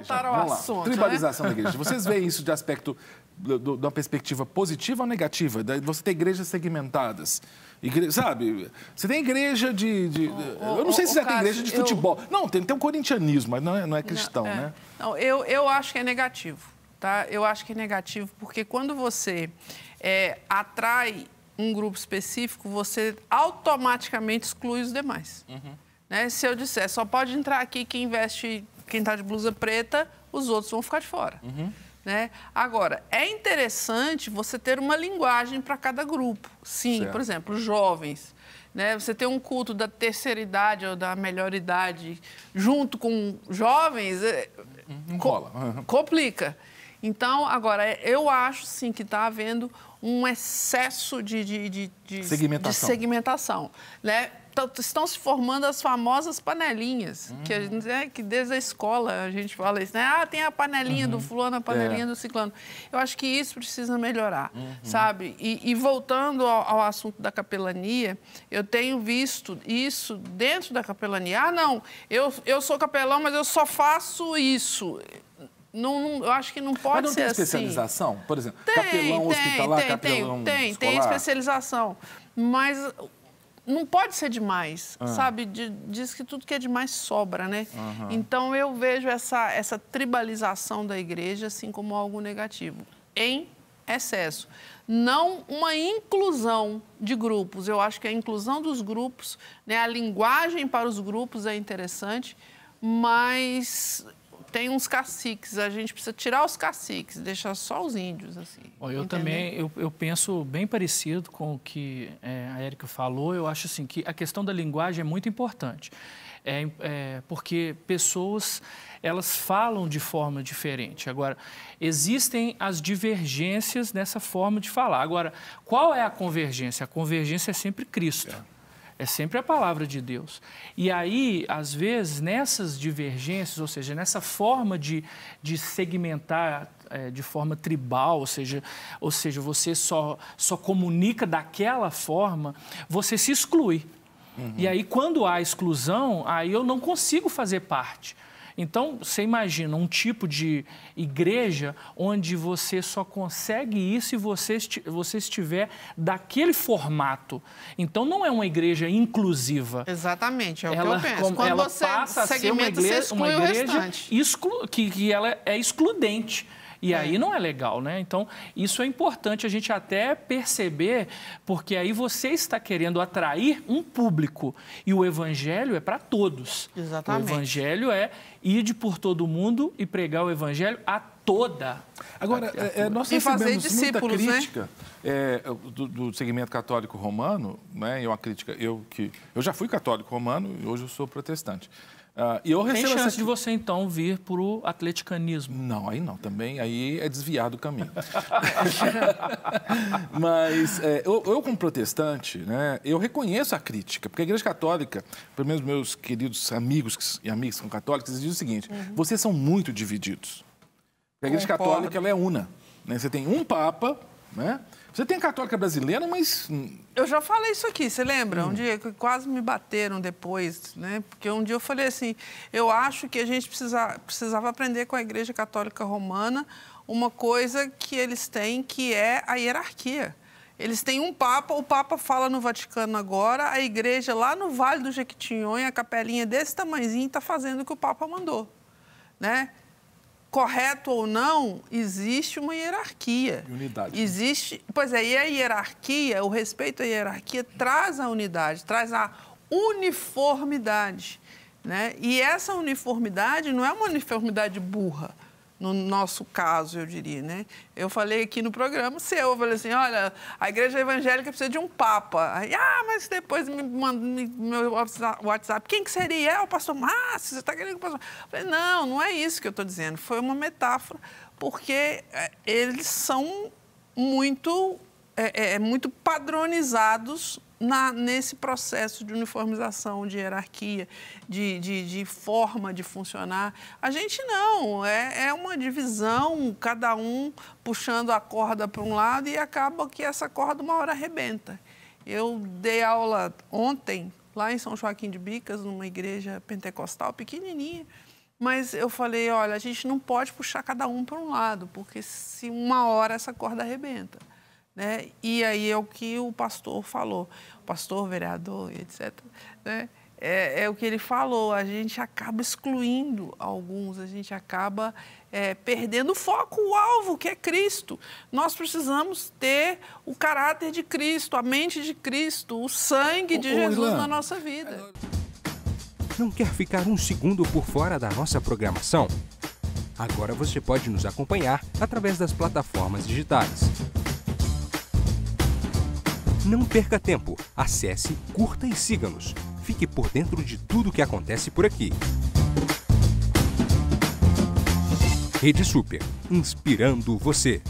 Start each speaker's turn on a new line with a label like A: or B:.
A: voltaram ao assunto. Né? Tribalização né? da igreja. Vocês veem
B: isso de aspecto, de uma perspectiva positiva ou negativa? Você tem igrejas segmentadas. Igre... Sabe? Você tem igreja de. de... O, eu não sei se já tem igreja de futebol. Eu... Não, tem, tem um corintianismo, mas não é, não é cristão, não, né? é. né?
A: Não, eu, eu acho que é negativo. Tá? Eu acho que é negativo, porque quando você é, atrai um grupo específico, você automaticamente exclui os demais. Uhum. Né? Se eu disser, só pode entrar aqui quem investe quem está de blusa preta, os outros vão ficar de fora. Uhum. Né? Agora, é interessante você ter uma linguagem para cada grupo. Sim, certo. por exemplo, jovens. Né? Você tem um culto da terceira idade ou da melhor idade junto com jovens, cola, é, uhum, Co uhum. complica. Então, agora, é, eu acho sim que está havendo um excesso de, de, de, de segmentação. De segmentação né? Tá- estão, se formando as famosas panelinhas, uhum. que, gente, né, que desde a escola a gente fala isso, né? Ah, tem a panelinha uhum. do fulano, a panelinha é. do ciclano. Eu acho que isso precisa melhorar, uhum. sabe? E, e voltando ao, ao, assunto da capelania, eu tenho visto isso dentro da capelania. Ah, não, eu, eu sou capelão, mas eu só faço isso. Não, não, eu acho que não pode ser assim. Mas tem especialização?
B: Por exemplo, tem, capelão tem, hospitalar,
A: tem, capelão tem, escolar? Tem, tem especialização. Mas não pode ser demais, ah. sabe? De, diz que tudo que é demais sobra, né? Uhum. Então eu vejo essa, essa tribalização da igreja assim como algo negativo, em excesso. Não uma inclusão de grupos. Eu acho que a inclusão dos grupos, né, a linguagem para os grupos é interessante, mas tem uns caciques, a gente precisa tirar os caciques, deixar só os índios, assim.
C: Bom, eu também, eu, eu, penso bem parecido com o que é, a Érica falou, eu acho assim, que a questão da linguagem é muito importante, é, é, porque pessoas, elas falam de forma diferente. Agora, existem as divergências nessa forma de falar. Agora, qual é a convergência? A convergência é sempre Cristo. É. É sempre a palavra de Deus. E aí, às vezes, nessas divergências, ou seja, nessa forma de, de segmentar é, de forma tribal, ou seja, ou seja você só, só comunica daquela forma, você se exclui. Uhum. E aí, quando há exclusão, aí eu não consigo fazer parte. Então, você imagina um tipo de igreja onde você só consegue ir se você, você estiver daquele formato. Então, não é uma igreja inclusiva. Exatamente, é o ela, que eu penso. Como, Quando ela você passa a ser uma igreja, uma igreja exclu, que, que ela é excludente. E é. aí não é legal, né? Então, isso é importante a gente até perceber, porque aí você está querendo atrair um público. E o evangelho é para todos. Exatamente. O evangelho é ir por todo mundo e pregar o evangelho a toda. Agora, a, a, a, nós recebemos muita né? crítica né?
B: é, do, do, segmento católico romano, né? É uma crítica, eu que eu já fui católico romano e hoje eu sou protestante. Uh, e eu Tem chance essa... de
C: você, então, vir para o
B: atleticanismo. Não, aí não. Também aí é desviar do caminho. Mas é, eu, eu, como protestante, né, eu reconheço a crítica. Porque a Igreja Católica, pelo menos meus queridos amigos e amigas que são católicos, eles dizem o seguinte, uhum. vocês são muito divididos.
A: A Igreja Concordo. Católica
B: ela é una. Né? Você tem um Papa né? Você tem católica brasileira, mas. Hum,
A: eu já falei isso aqui, você lembra? Hum. Um dia que quase me bateram depois, né? Porque um dia eu falei assim: eu acho que a gente precisa, precisava aprender com a Igreja Católica Romana uma coisa que eles têm, que é a hierarquia. Eles têm um Papa, o Papa fala no Vaticano agora, a igreja lá no Vale do Jequitinhonha, a capelinha desse tamanhozinho, está fazendo o que o Papa mandou. Né? correto ou não, existe uma hierarquia. unidade. Né? Existe, pois é, e a hierarquia, o respeito à hierarquia traz a unidade, traz a uniformidade, né? E essa uniformidade não é uma uniformidade burra, no nosso caso, eu diria, né? Eu falei aqui no programa, se eu falei assim, olha, a igreja evangélica precisa de um papa. Aí, ah, mas depois me mandou meu WhatsApp, quem que seria? É o pastor Márcio, você está querendo que o pastor... Eu falei, não, não é isso que eu estou dizendo. Foi uma metáfora, porque é, eles são muito, é, é, é, muito padronizados na, nesse processo de uniformização, de hierarquia, de, de, de forma de funcionar. A gente não, é, é, uma divisão, cada um puxando a corda para um lado e acaba que essa corda uma hora arrebenta. Eu dei aula ontem, lá em São Joaquim de Bicas, numa igreja pentecostal pequenininha, mas eu falei, olha, a gente não pode puxar cada um para um lado, porque se uma hora essa corda arrebenta. Né? E aí é o que o pastor falou, o pastor, o vereador, etc. Né? é, é, o que ele falou, a gente acaba excluindo alguns, a gente acaba é, perdendo o foco, o alvo, que é Cristo. Nós precisamos ter o caráter de Cristo, a mente de Cristo, o sangue de Jesus na nossa vida.
B: Não quer ficar um segundo por fora da nossa programação? Agora você pode nos acompanhar através das plataformas digitais. Não perca tempo, acesse, curta e siga-nos fique por dentro de tudo o que acontece por aqui.
C: Rede Super, inspirando você.